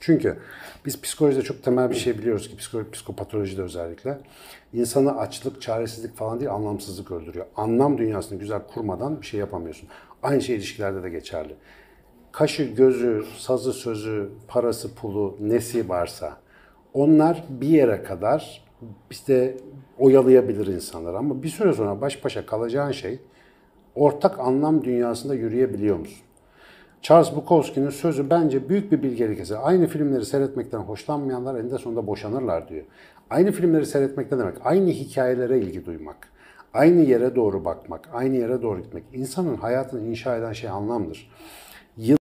Çünkü biz psikolojide çok temel bir şey biliyoruz ki psikopatolojide özellikle. insanı açlık, çaresizlik falan değil anlamsızlık öldürüyor. Anlam dünyasını güzel kurmadan bir şey yapamıyorsun. Aynı şey ilişkilerde de geçerli. Kaşı, gözü, sazı, sözü, parası, pulu, nesi varsa onlar bir yere kadar işte oyalayabilir insanlar ama bir süre sonra baş başa kalacağın şey ortak anlam dünyasında yürüyebiliyor musun? Charles Bukowski'nin sözü bence büyük bir bilgelik eseri. Aynı filmleri seyretmekten hoşlanmayanlar eninde sonunda boşanırlar diyor. Aynı filmleri seyretmek ne demek? Aynı hikayelere ilgi duymak. Aynı yere doğru bakmak, aynı yere doğru gitmek. insanın hayatını inşa eden şey anlamdır.